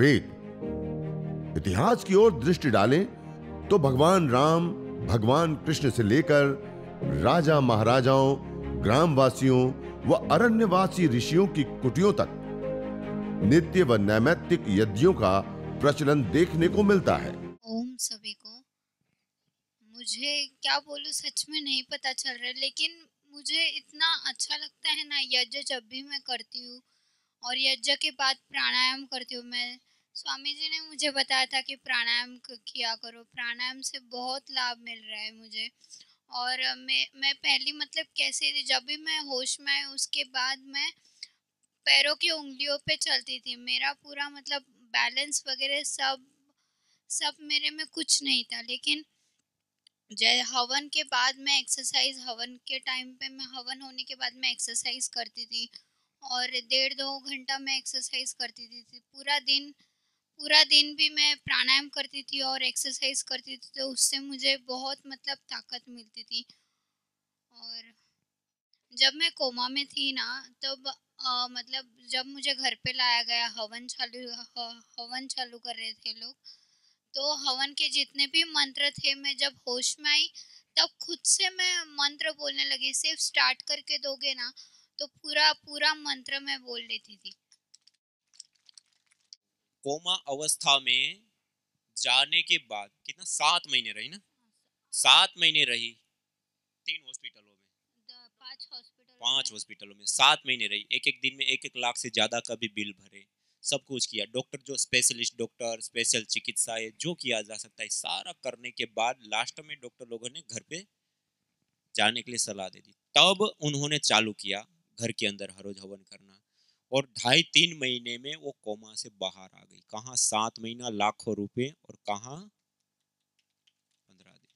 वेद इतिहास की ओर दृष्टि डालें तो भगवान राम भगवान कृष्ण से लेकर राजा महाराजाओं ग्रामवासियों व अरण्यवासी ऋषियों की कुटियों तक नित्य व नैमित्तिक यज्ञों का प्रचलन देखने को मिलता है ओम सभी को मुझे क्या बोलूं सच में नहीं पता चल रहा लेकिन मुझे इतना अच्छा लगता है ना यज्ञ जब भी मैं करती हूँ और यज्ञ के बाद प्राणायाम करती हूँ मैं स्वामी जी ने मुझे बताया था कि प्राणायाम किया करो प्राणायाम से बहुत लाभ मिल रहा है मुझे और मैं मैं पहली मतलब कैसे जब भी मैं होश में आई उसके बाद मैं पैरों की उंगलियों पे चलती थी मेरा पूरा मतलब बैलेंस वगैरह सब सब मेरे में कुछ नहीं था लेकिन जय हवन के बाद मैं एक्सरसाइज हवन के टाइम पे मैं हवन होने के बाद मैं एक्सरसाइज करती थी और डेढ़ दो घंटा मैं एक्सरसाइज करती थी पूरा दिन पूरा दिन भी मैं प्राणायाम करती थी और एक्सरसाइज करती थी तो उससे मुझे बहुत मतलब ताकत मिलती थी और जब मैं कोमा में थी ना तब आ, मतलब जब मुझे घर पे लाया गया हवन चालू हवन चालू कर रहे थे लोग तो हवन के जितने भी मंत्र थे मैं जब होश में आई तब खुद से मैं मंत्र बोलने लगी सिर्फ स्टार्ट करके दोगे ना तो पूरा पूरा मंत्र मैं बोल देती थी कोमा अवस्था में जाने के बाद कितना सात महीने रही ना सात महीने रही तीन हॉस्पिटलों में पांच हॉस्पिटल पांच हॉस्पिटलों में सात महीने रही एक एक दिन में एक एक लाख से ज्यादा का भी बिल भरे सब कुछ किया डॉक्टर जो स्पेशलिस्ट डॉक्टर स्पेशल चिकित्सा है जो किया जा सकता है सारा करने के बाद लास्ट में डॉक्टर लोगों ने घर पे जाने के लिए सलाह दे दी तब उन्होंने चालू किया घर के अंदर हरोज हवन करना और ढाई तीन महीने में वो कोमा से बाहर आ गई कहाँ सात महीना लाखों रुपए और कहा पंद्रह दिन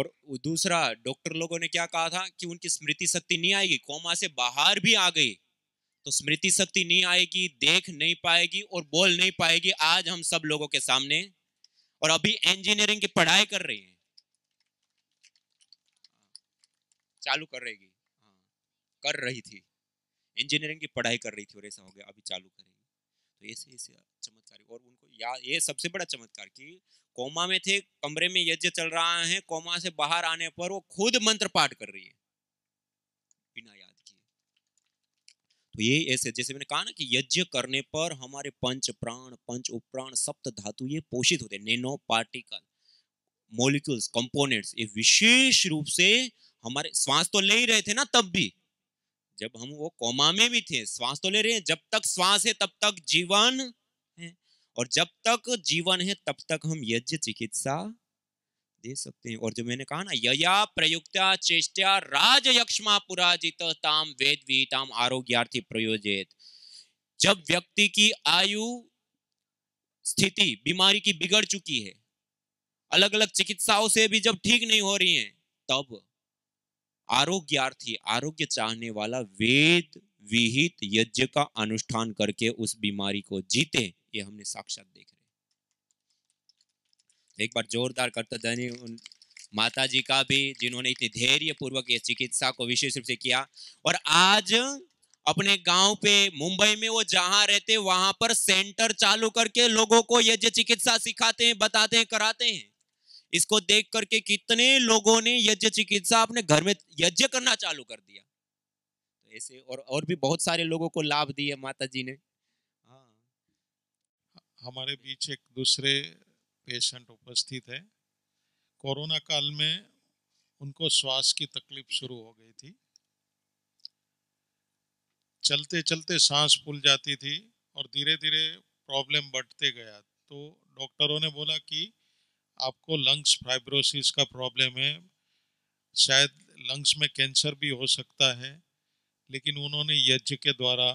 और दूसरा डॉक्टर लोगों ने क्या कहा था कि उनकी स्मृति शक्ति नहीं आएगी कोमा से बाहर भी आ गई तो स्मृति शक्ति नहीं आएगी देख नहीं पाएगी और बोल नहीं पाएगी आज हम सब लोगों के सामने और अभी इंजीनियरिंग की पढ़ाई कर रही है चालू कर रहेगी कर रही थी इंजीनियरिंग की पढ़ाई कर रही थी और ऐसा हो गया अभी चालू करेगी तो ऐसे ऐसे चमत्कार और उनको याद ये सबसे बड़ा चमत्कार कि कोमा में थे कमरे में यज्ञ चल रहा है कोमा से बाहर आने पर वो खुद मंत्र पाठ कर रही है बिना याद किए तो ये ऐसे जैसे मैंने कहा ना कि यज्ञ करने पर हमारे पंच प्राण पंच उप्राण सप्त धातु ये पोषित होते नैनो पार्टिकल मोलिक्यूल्स कंपोनेंट्स ये विशेष रूप से हमारे श्वास तो ले ही रहे थे ना तब भी जब हम वो कोमा में भी थे श्वास तो ले रहे हैं जब तक श्वास है तब तक जीवन है और जब तक जीवन है तब तक हम यज्ञ चिकित्सा दे सकते हैं और जो मैंने कहा ना यया प्रयुक्ता चेष्टया राज यक्षमा पुराजित ताम वेद आरोग्यार्थी प्रयोजित जब व्यक्ति की आयु स्थिति बीमारी की बिगड़ चुकी है अलग अलग चिकित्साओं से भी जब ठीक नहीं हो रही है तब आरोग्यार्थी आरोग्य चाहने वाला वेद विहित यज्ञ का अनुष्ठान करके उस बीमारी को जीते ये हमने साक्षात देख रहे एक बार जोरदार उन माता जी का भी जिन्होंने इतनी धैर्य पूर्वक ये चिकित्सा को विशेष रूप से किया और आज अपने गांव पे मुंबई में वो जहां रहते वहां पर सेंटर चालू करके लोगों को यज्ञ चिकित्सा सिखाते हैं बताते हैं कराते हैं इसको देख करके कितने लोगों ने यज्ञ चिकित्सा अपने घर में यज्ञ करना चालू कर दिया तो ऐसे और और भी बहुत सारे लोगों को लाभ दिए माता जी ने हाँ। हमारे बीच एक दूसरे पेशेंट उपस्थित है कोरोना काल में उनको श्वास की तकलीफ शुरू हो गई थी चलते चलते सांस फूल जाती थी और धीरे धीरे प्रॉब्लम बढ़ते गया तो डॉक्टरों ने बोला कि आपको लंग्स फाइब्रोसिस का प्रॉब्लम है शायद लंग्स में कैंसर भी हो सकता है लेकिन उन्होंने यज्ञ के द्वारा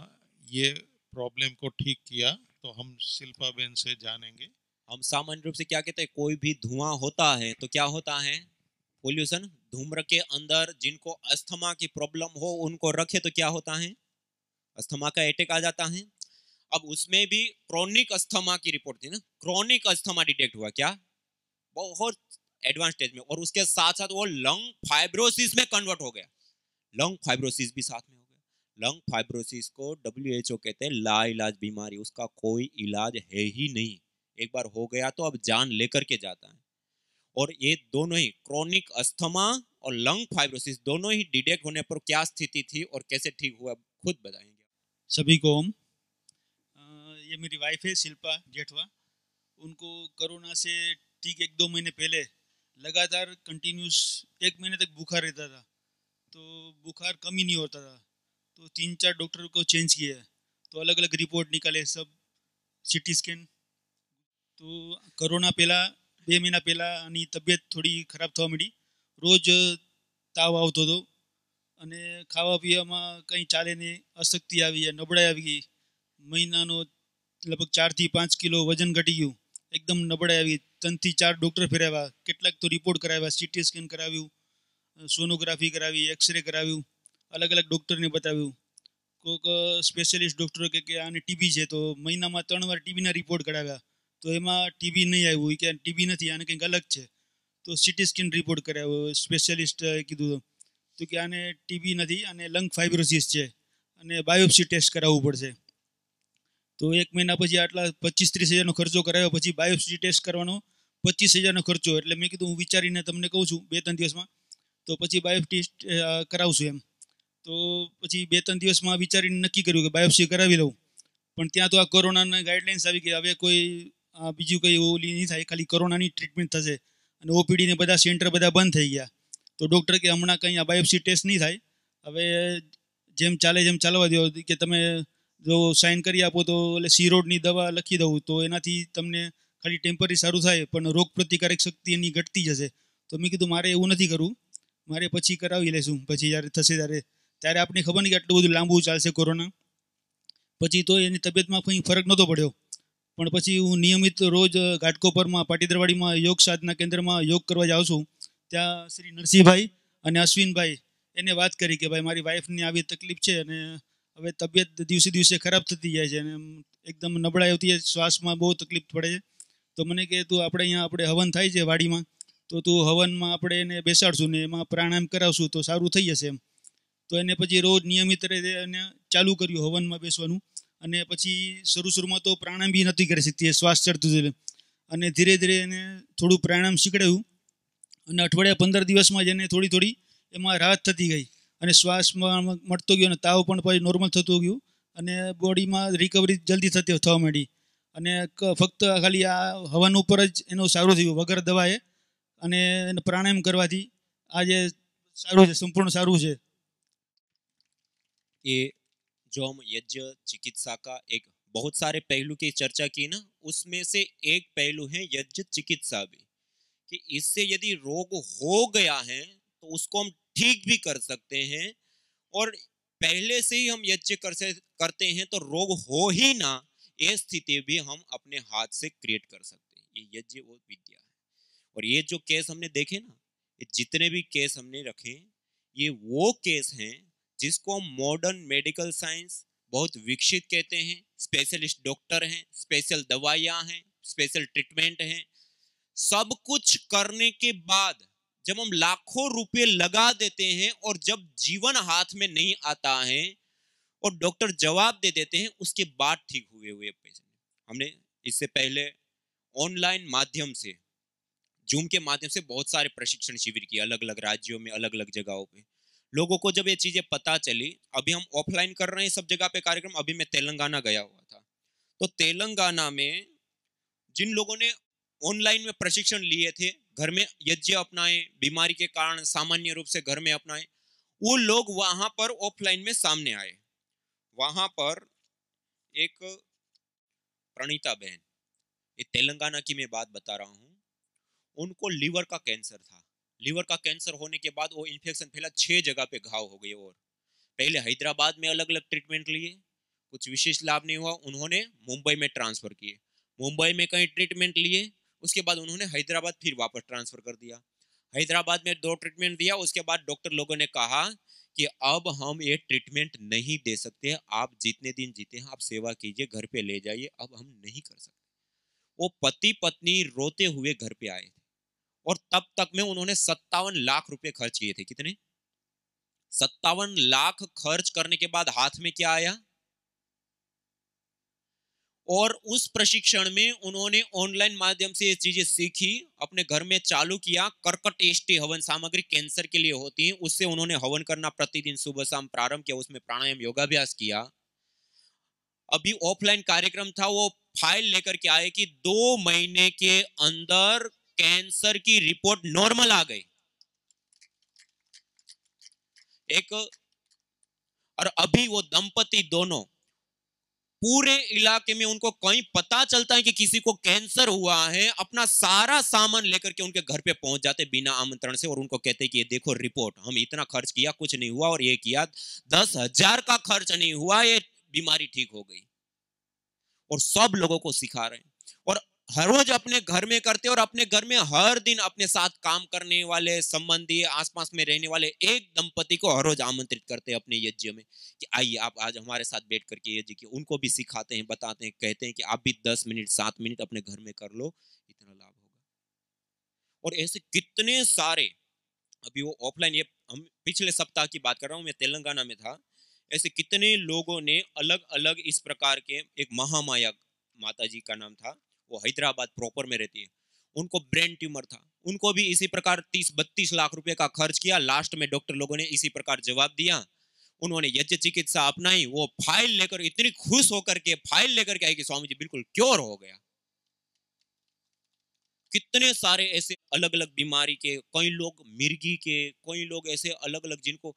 ये प्रॉब्लम को ठीक किया तो हम शिल्पा बेन से जानेंगे हम सामान्य रूप से क्या कहते हैं कोई भी धुआं होता है तो क्या होता है पोल्यूशन धूम्र के अंदर जिनको अस्थमा की प्रॉब्लम हो उनको रखे तो क्या होता है अस्थमा का अटैक आ जाता है अब उसमें भी क्रॉनिक अस्थमा की रिपोर्ट थी ना क्रॉनिक अस्थमा डिटेक्ट हुआ क्या बहुत एडवांस स्टेज में और उसके साथ साथ वो लंग फाइब्रोसिस में कन्वर्ट हो गया लंग फाइब्रोसिस भी साथ में हो गया लंग फाइब्रोसिस को डब्ल्यू एच ओ कहते हैं लाइलाज बीमारी उसका कोई इलाज है ही नहीं एक बार हो गया तो अब जान लेकर के जाता है और ये दोनों ही क्रोनिक अस्थमा और लंग फाइब्रोसिस दोनों ही डिटेक्ट होने पर क्या स्थिति थी और कैसे ठीक हुआ खुद बताएंगे सभी को हम ये मेरी वाइफ है शिल्पा जेठवा उनको कोरोना से ठीक एक दो महीने पहले लगातार कंटिन्यूस एक महीने तक बुखार रहता था तो बुखार कम ही नहीं होता था तो तीन चार डॉक्टर को चेंज किया तो अलग अलग रिपोर्ट निकाले सब सिटी स्कैन तो कोरोना पहला बे महीना पहला આની તબિયત થોડી ખરાબ થવા रोज तव તાવ આવતો હતો અને ખાવા પીવામાં કંઈ ચાલે નહીં અશક્તિ આવી નબળાઈ આવી ગઈ મહિનાનો લગભગ ચારથી પાંચ કિલો વજન ઘટી એકદમ નબળાઈ આવી ત્રણથી ચાર ડૉક્ટર ફેરાવ્યા કેટલાક તો રિપોર્ટ કરાવ્યા સીટી સ્કેન કરાવ્યું સોનોગ્રાફી કરાવી એક્સરે કરાવ્યું અલગ અલગ ડૉક્ટરને બતાવ્યું કોઈક સ્પેશિયલિસ્ટ ડૉક્ટરો કે કે આને ટીબી છે તો મહિનામાં ત્રણ વાર ટીબીના રિપોર્ટ કરાવ્યા તો એમાં ટીબી નહીં આવ્યું કે ટીબી નથી આને કંઈક અલગ છે તો સીટી સ્કેન રિપોર્ટ કરાવ્યો સ્પેશિયલિસ્ટ કીધું તો કે આને ટીબી નથી અને લંગ ફાઇબ્રોસિસ છે અને બાયોપ્સી ટેસ્ટ કરાવવું પડશે તો એક મહિના પછી આટલા 25 30000 નો ખર્જો કરાયો પછી બાયોપ્સી ટેસ્ટ કરવાનો 25000 નો ખર્જો એટલે મેં કીધું હું વિચારીને તમને કહું છું બે ત્રણ દિવસમાં તો પછી બાયોપ્સી કરાવું છું એમ તો પછી બે ત્રણ દિવસમાં વિચારીને નક્કી કર્યું કે બાયોપ્સી કરાવી લઉં પણ ત્યાં તો આ કોરોના ના ગાઈડલાઈન્સ આવી ગયા હવે કોઈ બીજું કઈ ઓલી નથી થાય ખાલી કોરોના ની ટ્રીટમેન્ટ થશે અને ઓપીડી ને બધા સેન્ટર બધા બંધ થઈ ગયા તો ડોક્ટર કે હમણાં ક્યાં બાયોપ્સી ટેસ્ટ નઈ થાય હવે જેમ ચાલે તેમ ચાલવા દેઓ કે તમે જો સાઇન કરી આપો તો એટલે સી રોડની દવા લખી દઉં તો એનાથી તમને ખાલી ટેમ્પરરી સારું થાય પણ રોગ પ્રતિકારક શક્તિ એની ઘટતી જશે તો મેં કીધું મારે એવું નથી કરવું મારે પછી કરાવી લેશું પછી જ્યારે થશે ત્યારે ત્યારે આપણે ખબર નહીં કે આટલું બધું લાંબુ ચાલશે કોરોના પછી તો એની તબિયતમાં કંઈ ફરક નહોતો પડ્યો પણ પછી હું નિયમિત રોજ ઘાટકોપરમાં પાટીદરવાડીમાં યોગ સાધના કેન્દ્રમાં યોગ કરવા જાઉં છું ત્યાં શ્રી નરસિંહભાઈ અને અશ્વિનભાઈ એને વાત કરી કે ભાઈ મારી વાઈફની આવી તકલીફ છે અને હવે તબિયત દિવસે દિવસે ખરાબ થતી જાય છે અને એકદમ નબળાઈ આવતી જાય શ્વાસમાં બહુ તકલીફ પડે છે તો મને કહે તું આપણે અહીંયા આપણે હવન થાય છે વાડીમાં તો તું હવનમાં આપણે એને બેસાડશું ને એમાં પ્રાણાયામ કરાવશું તો સારું થઈ જશે એમ તો એને પછી રોજ નિયમિત રીતે એને ચાલુ કર્યું હવનમાં બેસવાનું અને પછી શરૂ શરૂમાં તો પ્રાણાયામ બી નથી કરી શકતી શ્વાસ ચડતું હતું અને ધીરે ધીરે એને થોડું પ્રાણાયામ શીખડાયું અને અઠવાડિયા પંદર દિવસમાં જ એને થોડી થોડી એમાં રાહત થતી ગઈ અને શ્વાસમાં મડતો ગયો ને તાઉ પણ પછી નોર્મલ થતો ગયો અને બોડીમાં रिकवरी જલ્દી થતી છે મડી અને ફક્ત ખાલી આ હવાનો ઉપર જ એનો સારું થઈ ગયો વગર દવાએ અને પ્રાણાયામ કરવાથી આ જે સારું છે સંપૂર્ણ સારું છે કે જોમ યજ્જ ચિકિત્સાકા એક બહુત سارے پہلو કે ચર્ચા કરી ના उसमें से એક પહેલું હે યજ્જ ચિકિત્સા ભી કે इससे यदि रोग हो गया है तो उसको ठीक भी कर सकते हैं और पहले से ही हम यज्ञ कर से करते हैं तो रोग हो ही ना ये स्थिति भी हम अपने हाथ से क्रिएट कर सकते हैं ये यज्ञ वो विद्या है और ये जो केस हमने देखे ना ये जितने भी केस हमने रखे ये वो केस हैं जिसको हम मॉडर्न मेडिकल साइंस बहुत विकसित कहते हैं स्पेशलिस्ट डॉक्टर हैं स्पेशल दवाइयाँ हैं स्पेशल ट्रीटमेंट हैं सब कुछ करने के बाद जब हम लाखों रुपए लगा देते हैं और जब जीवन हाथ में नहीं आता है और डॉक्टर जवाब दे देते हैं उसके बाद ठीक हुए हुए पेशेंट हमने इससे पहले ऑनलाइन माध्यम से जूम के माध्यम से बहुत सारे प्रशिक्षण शिविर किए अलग अलग राज्यों में अलग अलग जगहों पे लोगों को जब ये चीज़ें पता चली अभी हम ऑफलाइन कर रहे हैं सब जगह पे कार्यक्रम अभी मैं तेलंगाना गया हुआ था तो तेलंगाना में जिन लोगों ने ऑनलाइन में प्रशिक्षण लिए थे घर में यज्ञ अपनाएं बीमारी के कारण सामान्य रूप से घर में अपनाएं वो लोग वहां पर ऑफलाइन में सामने आए वहां पर एक प्रणीता बहन ये तेलंगाना की मैं बात बता रहा हूँ उनको लीवर का कैंसर था लीवर का कैंसर होने के बाद वो इन्फेक्शन फैला छह जगह पे घाव हो गए और पहले हैदराबाद में अलग अलग ट्रीटमेंट लिए कुछ विशेष लाभ नहीं हुआ उन्होंने मुंबई में ट्रांसफ़र किए मुंबई में कहीं ट्रीटमेंट लिए उसके बाद उन्होंने हैदराबाद फिर वापस ट्रांसफर कर दिया हैदराबाद में दो ट्रीटमेंट दिया उसके बाद डॉक्टर लोगों ने कहा कि अब हम ये ट्रीटमेंट नहीं दे सकते आप जितने दिन जीते हैं आप सेवा कीजिए घर पे ले जाइए अब हम नहीं कर सकते वो पति पत्नी रोते हुए घर पे आए थे और तब तक में उन्होंने सत्तावन लाख रुपए खर्च किए थे कितने सत्तावन लाख खर्च करने के बाद हाथ में क्या आया और उस प्रशिक्षण में उन्होंने ऑनलाइन माध्यम से ये चीजें सीखी अपने घर में चालू किया कर्कट एष्टी हवन सामग्री कैंसर के लिए होती है उससे उन्होंने हवन करना प्रतिदिन सुबह शाम प्रारंभ किया उसमें प्राणायाम योगाभ्यास किया अभी ऑफलाइन कार्यक्रम था वो फाइल लेकर के आए कि दो महीने के अंदर कैंसर की रिपोर्ट नॉर्मल आ गई एक और अभी वो दंपति दोनों पूरे इलाके में उनको कहीं पता चलता है कि किसी को कैंसर हुआ है अपना सारा सामान लेकर के उनके घर पे पहुंच जाते बिना आमंत्रण से और उनको कहते कि ये देखो रिपोर्ट हम इतना खर्च किया कुछ नहीं हुआ और ये किया दस हजार का खर्च नहीं हुआ ये बीमारी ठीक हो गई और सब लोगों को सिखा रहे हैं और हर रोज अपने घर में करते और अपने घर में हर दिन अपने साथ काम करने वाले संबंधी आसपास में रहने वाले एक दंपति को हर रोज आमंत्रित करते हैं अपने यज्ञ में कि आइए आप आज हमारे साथ बैठ करके यज्ञ की उनको भी सिखाते हैं बताते हैं कहते हैं कि आप भी दस मिनट सात मिनट अपने घर में कर लो इतना लाभ होगा और ऐसे कितने सारे अभी वो ऑफलाइन ये हम पिछले सप्ताह की बात कर रहा हूँ मैं तेलंगाना में था ऐसे कितने लोगों ने अलग अलग इस प्रकार के एक महामाया माता जी का नाम था वो हैदराबाद प्रॉपर में रहती है उनको ब्रेन ट्यूमर था उनको भी इसी प्रकार तीस बत्तीस लाख रुपए का खर्च किया लास्ट में डॉक्टर लोगों ने इसी प्रकार जवाब दिया उन्होंने यज्ञ चिकित्सा अपनाई वो फाइल लेकर इतनी खुश होकर के फाइल लेकर के आई कि स्वामी जी बिल्कुल क्योर हो गया कितने सारे ऐसे अलग अलग बीमारी के कई लोग मिर्गी के कई लोग ऐसे अलग अलग जिनको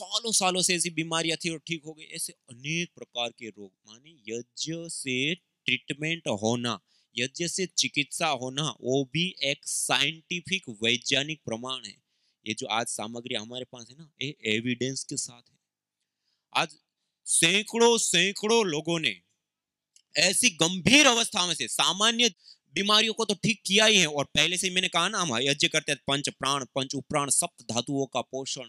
सालों सालों से ऐसी बीमारियां थी और ठीक हो गई ऐसे अनेक प्रकार के रोग माने यज्ञ से ट्रीटमेंट होना यज्ञ से चिकित्सा होना वो भी एक साइंटिफिक वैज्ञानिक प्रमाण है ये जो आज सामग्री हमारे पास है ना ये एविडेंस के साथ है आज सैकड़ों सैकड़ों लोगों ने ऐसी गंभीर अवस्था में से सामान्य बीमारियों को तो ठीक किया ही है और पहले से मैंने कहा ना हम यज्ञ करते हैं पंच प्राण पंच उप्राण सप्त धातुओं का पोषण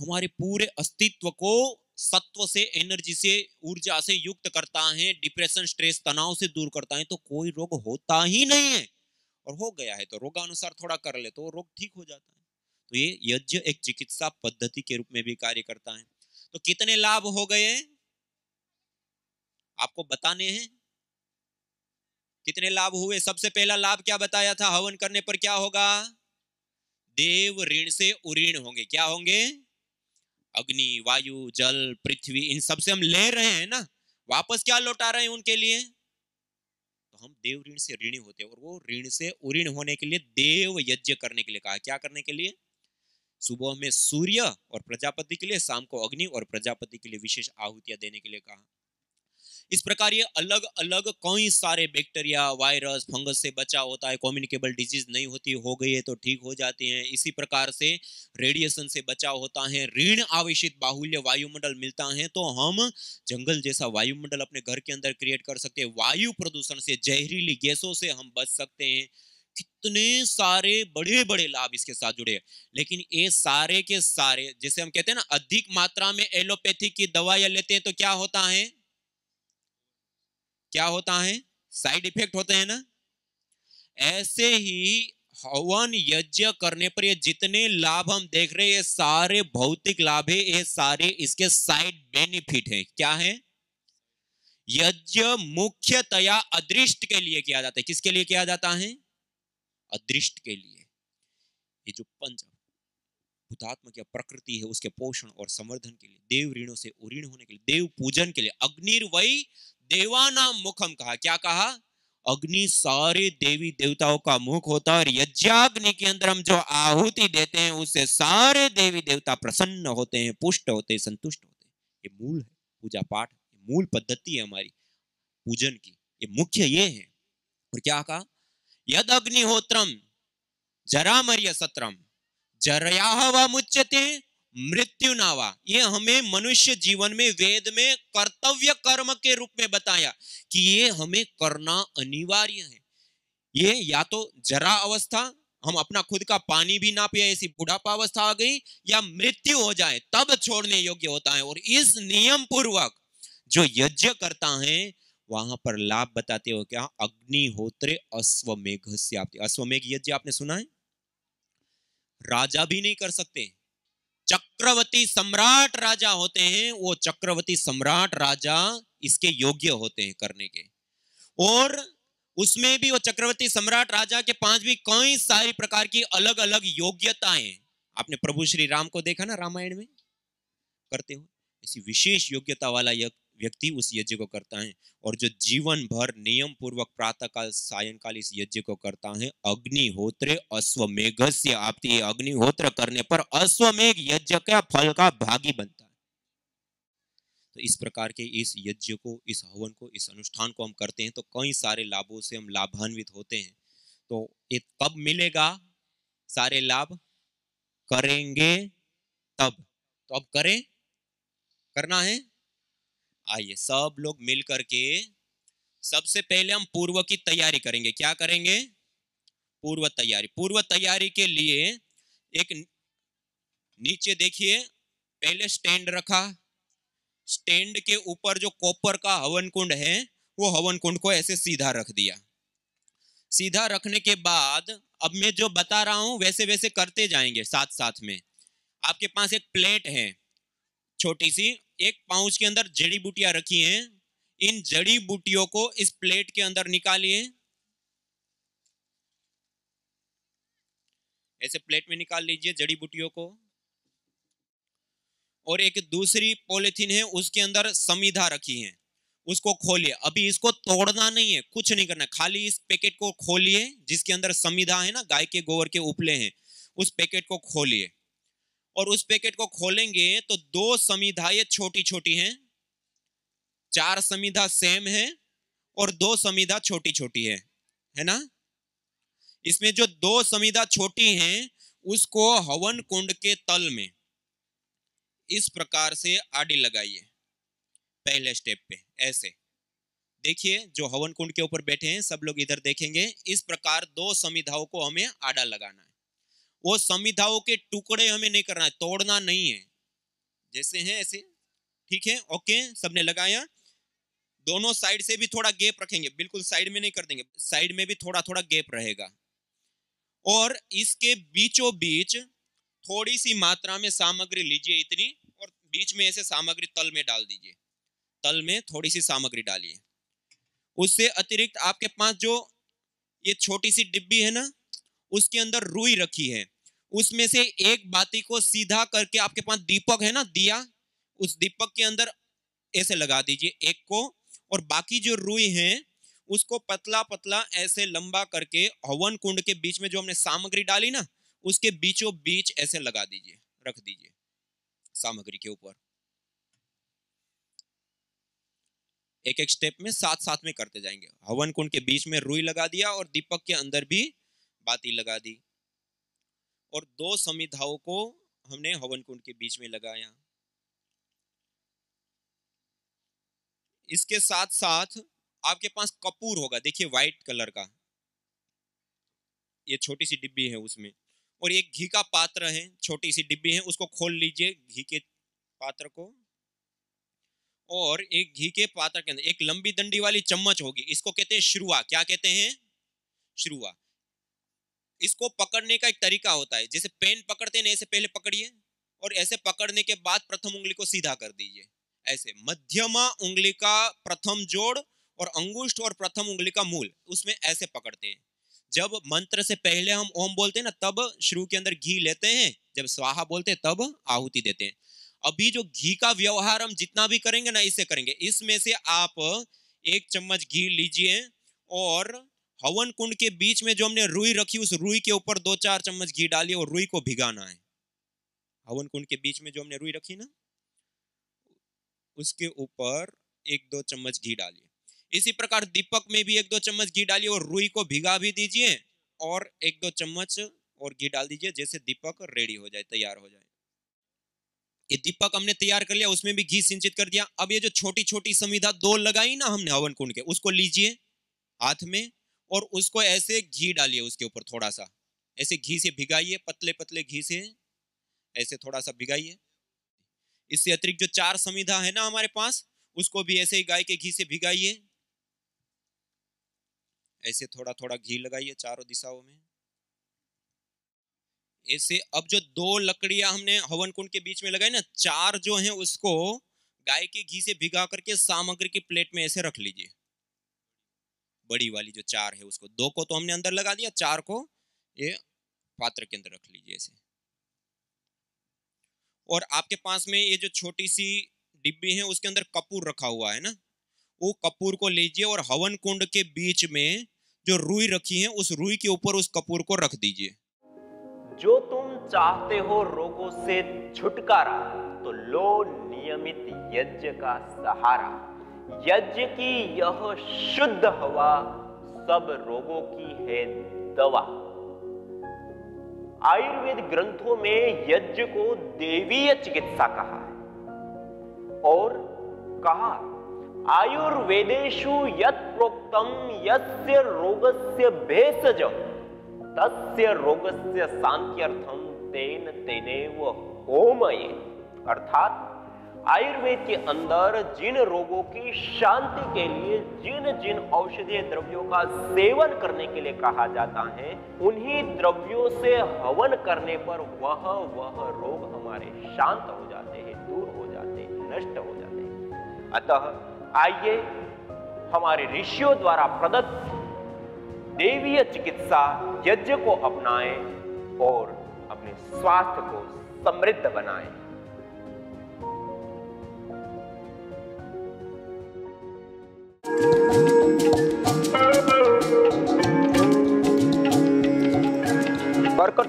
हमारे पूरे अस्तित्व को सत्व से एनर्जी से ऊर्जा से युक्त करता है डिप्रेशन स्ट्रेस तनाव से दूर करता है तो कोई रोग होता ही नहीं है और हो गया है तो रोगानुसार थोड़ा कर ले तो रोग ठीक हो जाता है तो ये यज्ञ एक चिकित्सा पद्धति के रूप में भी कार्य करता है तो कितने लाभ हो गए आपको बताने हैं कितने लाभ हुए सबसे पहला लाभ क्या बताया था हवन करने पर क्या होगा देव ऋण से उऋण होंगे क्या होंगे अग्नि वायु जल पृथ्वी इन सब से हम ले रहे हैं ना वापस क्या लौटा रहे हैं उनके लिए तो हम देव ऋण से ऋणी होते हैं और वो ऋण से उऋण होने के लिए देव यज्ञ करने के लिए कहा क्या करने के लिए सुबह में सूर्य और प्रजापति के लिए शाम को अग्नि और प्रजापति के लिए विशेष आहुतियां देने के लिए कहा इस प्रकार ये अलग अलग कई सारे बैक्टीरिया वायरस फंगस से बचा होता है कॉम्युनिकेबल डिजीज नहीं होती हो गई है तो ठीक हो जाती है इसी प्रकार से रेडिएशन से बचाव होता है ऋण आवेशित बाहुल्य वायुमंडल मिलता है तो हम जंगल जैसा वायुमंडल अपने घर के अंदर क्रिएट कर सकते हैं वायु प्रदूषण से जहरीली गैसों से हम बच सकते हैं कितने सारे बड़े बड़े लाभ इसके साथ जुड़े लेकिन ये सारे के सारे जैसे हम कहते हैं ना अधिक मात्रा में एलोपैथी की दवाइयां लेते हैं तो क्या होता है क्या होता है साइड इफेक्ट होते हैं ना ऐसे ही हवन यज्ञ करने पर ये जितने लाभ हम देख रहे हैं ये सारे भौतिक लाभ है ये सारे इसके साइड बेनिफिट है क्या है यज्ञ मुख्यतया अदृष्ट के लिए किया जाता है किसके लिए किया जाता है अदृष्ट के लिए ये जो पंच भूतात्म की प्रकृति है उसके पोषण और संवर्धन के लिए देव ऋणों से उऋण होने के लिए देव पूजन के लिए अग्निर्वय देवाना मुखम कहा क्या कहा अग्नि सारे देवी देवताओं का मुख होता है और यज्ञाग्नि के अंदर हम जो आहुति देते हैं उससे सारे देवी देवता प्रसन्न होते हैं पुष्ट होते हैं संतुष्ट होते हैं ये मूल है पूजा पाठ मूल पद्धति है हमारी पूजन की ये मुख्य ये है और क्या कहा यद अग्निहोत्रम जरा मरिय सत्रम जरया व मुच्यते मृत्यु नावा ये हमें मनुष्य जीवन में वेद में कर्तव्य कर्म के रूप में बताया कि ये हमें करना अनिवार्य है ये या तो जरा अवस्था हम अपना खुद का पानी भी ना पिए ऐसी बुढ़ापा अवस्था आ गई या मृत्यु हो जाए तब छोड़ने योग्य होता है और इस नियम पूर्वक जो यज्ञ करता है वहां पर लाभ बताते हो क्या अग्निहोत्र अश्वमेघ से अश्वमेघ यज्ञ आपने सुना है राजा भी नहीं कर सकते चक्रवर्ती सम्राट राजा होते हैं वो चक्रवर्ती सम्राट राजा इसके योग्य होते हैं करने के और उसमें भी वो चक्रवर्ती सम्राट राजा के पांच भी कई सारी प्रकार की अलग अलग योग्यताएं आपने प्रभु श्री राम को देखा ना रामायण में करते हो ऐसी विशेष योग्यता वाला यह व्यक्ति उस यज्ञ को करता है और जो जीवन भर नियम पूर्वक प्रातःकाल सायंकाल इस यज्ञ को करता है अग्निहोत्र अश्वमेघ से आपती अग्निहोत्र करने पर अश्वमेघ यज्ञ का फल का भागी बनता है तो इस प्रकार के इस यज्ञ को इस हवन को इस अनुष्ठान को हम करते हैं तो कई सारे लाभों से हम लाभान्वित होते हैं तो ये कब मिलेगा सारे लाभ करेंगे तब तो अब करें करना है आइए सब लोग मिल करके सबसे पहले हम पूर्व की तैयारी करेंगे क्या करेंगे पूर्व तैयारी पूर्व तैयारी के लिए एक नीचे देखिए पहले स्टैंड रखा स्टैंड के ऊपर जो कॉपर का हवन कुंड है वो हवन कुंड को ऐसे सीधा रख दिया सीधा रखने के बाद अब मैं जो बता रहा हूं वैसे वैसे करते जाएंगे साथ साथ में आपके पास एक प्लेट है छोटी सी एक पाउच के अंदर जड़ी बूटियां रखी हैं इन जड़ी बूटियों को इस प्लेट के अंदर निकालिए ऐसे प्लेट में निकाल लीजिए जड़ी बूटियों को और एक दूसरी पॉलिथीन है उसके अंदर समीधा रखी है उसको खोलिए अभी इसको तोड़ना नहीं है कुछ नहीं करना खाली इस पैकेट को खोलिए जिसके अंदर समीधा है ना गाय के गोबर के उपले हैं उस पैकेट को खोलिए और उस पैकेट को खोलेंगे तो दो समिधाएं छोटी छोटी हैं चार समिधा सेम है और दो समिधा छोटी छोटी है है ना इसमें जो दो समिधा छोटी हैं उसको हवन कुंड के तल में इस प्रकार से आड़ी लगाइए पहले स्टेप पे ऐसे देखिए जो हवन कुंड के ऊपर बैठे हैं सब लोग इधर देखेंगे इस प्रकार दो समिधाओं को हमें आड़ा लगाना है वो संविधाओं के टुकड़े हमें नहीं करना है तोड़ना नहीं है जैसे हैं ऐसे ठीक है ओके सबने लगाया दोनों साइड से भी थोड़ा गैप रखेंगे बिल्कुल साइड में नहीं कर देंगे साइड में भी थोड़ा थोड़ा गैप रहेगा और इसके बीचों बीच थोड़ी सी मात्रा में सामग्री लीजिए इतनी और बीच में ऐसे सामग्री तल में डाल दीजिए तल में थोड़ी सी सामग्री डालिए उससे अतिरिक्त आपके पास जो ये छोटी सी डिब्बी है ना उसके अंदर रुई रखी है उसमें से एक बाती को सीधा करके आपके पास दीपक है ना दिया उस दीपक के अंदर ऐसे लगा दीजिए एक को और बाकी जो रुई है उसको पतला पतला ऐसे लंबा करके हवन कुंड के बीच में जो हमने सामग्री डाली ना उसके बीचों बीच ऐसे लगा दीजिए रख दीजिए सामग्री के ऊपर एक एक स्टेप में साथ साथ में करते जाएंगे हवन कुंड के बीच में रुई लगा दिया और दीपक के अंदर भी बाती लगा दी और दो समिधाओं को हमने हवन कुंड के बीच में लगाया इसके साथ साथ आपके पास कपूर होगा देखिए व्हाइट कलर का ये छोटी सी डिब्बी है उसमें और एक घी का पात्र है छोटी सी डिब्बी है उसको खोल लीजिए घी के पात्र को और एक घी के पात्र के अंदर एक लंबी डंडी वाली चम्मच होगी इसको कहते हैं श्रुआ क्या कहते हैं श्रुआ इसको पकड़ने का एक तरीका होता है जैसे पेन पकड़ते हैं ऐसे पहले पकड़िए और ऐसे पकड़ने के बाद प्रथम उंगली को सीधा कर दीजिए ऐसे मध्यमा उंगली का प्रथम जोड़ और अंगुष्ठ और प्रथम उंगली का मूल उसमें ऐसे पकड़ते हैं जब मंत्र से पहले हम ओम बोलते हैं ना तब शुरू के अंदर घी लेते हैं जब स्वाहा बोलते हैं तब आहुति देते हैं अभी जो घी का व्यवहार हम जितना भी करेंगे ना इसे करेंगे इसमें से आप एक चम्मच घी लीजिए और हवन कुंड के बीच में जो हमने रुई रखी उस रुई के ऊपर दो चार चम्मच घी डाली और रुई को भिगाना है हवन कुंड के बीच में जो हमने रुई रखी ना उसके ऊपर एक दो चम्मच घी डालिए इसी प्रकार दीपक में भी एक दो चम्मच घी डालिए और रुई को भिगा भी दीजिए और एक दो चम्मच और घी डाल दीजिए जैसे दीपक रेडी हो जाए तैयार हो जाए ये दीपक हमने तैयार कर लिया उसमें भी घी सिंचित कर दिया अब ये जो छोटी छोटी संविधा दो लगाई ना हमने हवन कुंड के उसको लीजिए हाथ में और उसको ऐसे घी डालिए उसके ऊपर थोड़ा सा ऐसे घी से भिगाइए पतले पतले घी से ऐसे थोड़ा सा भिगाइए इससे अतिरिक्त जो चार संविधा है ना हमारे पास उसको भी ऐसे ही गाय के घी से भिगाइए ऐसे थोड़ा थोड़ा घी लगाइए चारों दिशाओं में ऐसे अब जो दो लकड़ियां हमने हवन कुंड के बीच में लगाई ना चार जो हैं उसको गाय के घी से भिगा करके सामग्री की प्लेट में ऐसे रख लीजिए बड़ी वाली जो चार है उसको दो को तो हमने अंदर लगा दिया चार को ये पात्र के अंदर रख लीजिए इसे और आपके पास में ये जो छोटी सी डिब्बी है उसके अंदर कपूर रखा हुआ है ना वो कपूर को लीजिए और हवन कुंड के बीच में जो रुई रखी है उस रुई के ऊपर उस कपूर को रख दीजिए जो तुम चाहते हो रोगों से छुटकारा तो लो नियमित यज्ञ का सहारा यज्ञ की यह शुद्ध हवा सब रोगों की है दवा आयुर्वेद ग्रंथों में यज्ञ को देवीय चिकित्सा कहा है और कहा आयुर्वेदेशु यत प्रोक्तम यस्य रोगस्य भेषज तस्य रोगस्य शांत्यर्थम तेन तेने होमये अर्थात आयुर्वेद के अंदर जिन रोगों की शांति के लिए जिन जिन औषधीय द्रव्यों का सेवन करने के लिए कहा जाता है उन्हीं द्रव्यों से हवन करने पर वह वह रोग हमारे शांत हो जाते हैं दूर हो जाते हैं नष्ट हो जाते हैं अतः आइए हमारे ऋषियों द्वारा प्रदत्त देवीय चिकित्सा यज्ञ को अपनाएं और अपने स्वास्थ्य को समृद्ध बनाएं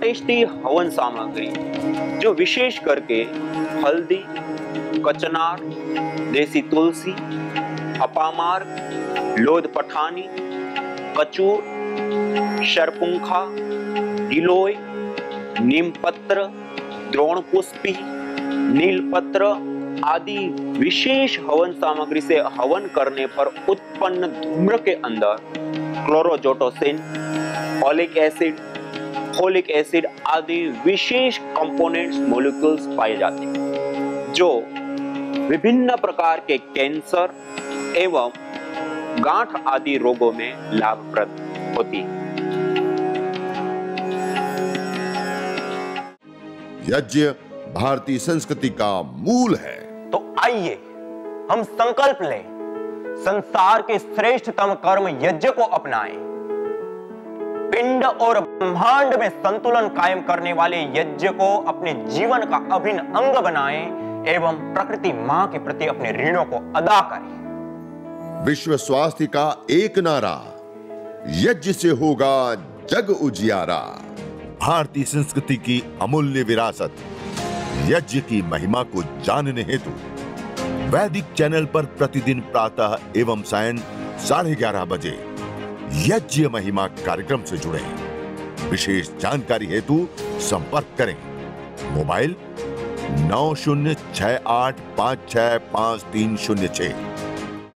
बेशती हवन सामग्री जो विशेष करके हल्दी कचनार देसी तुलसी अपामार लोध पठानी कचूर शरपुंखा गिलोय नीमपत्र द्रोण पुष्पी नीलपत्र आदि विशेष हवन सामग्री से हवन करने पर उत्पन्न धूम्र के अंदर chlorozotocin oleic acid folic acid आदि विशेष कंपोनेंट्स मोलिक्यूल्स पाए जाते हैं जो विभिन्न प्रकार के कैंसर एवं गांठ आदि रोगों में लाभप्रद होती है यज्ञ भारतीय संस्कृति का मूल है तो आइए हम संकल्प लें संसार के श्रेष्ठतम कर्म यज्ञ को अपनाएं पिंड और ब्रह्मांड में संतुलन कायम करने वाले यज्ञ को अपने जीवन का अभिन्न अंग बनाएं एवं प्रकृति मां के प्रति अपने ऋणों को अदा करें विश्व स्वास्थ्य का एक नारा यज्ञ से होगा जग उजियारा भारतीय संस्कृति की अमूल्य विरासत यज्ञ की महिमा को जानने हेतु वैदिक चैनल पर प्रतिदिन प्रातः एवं सायं साढ़े ग्यारह बजे यज्ञ महिमा कार्यक्रम से जुड़े विशेष जानकारी हेतु संपर्क करें मोबाइल नौ शून्य छ आठ पाँच छह पाँच तीन शून्य छह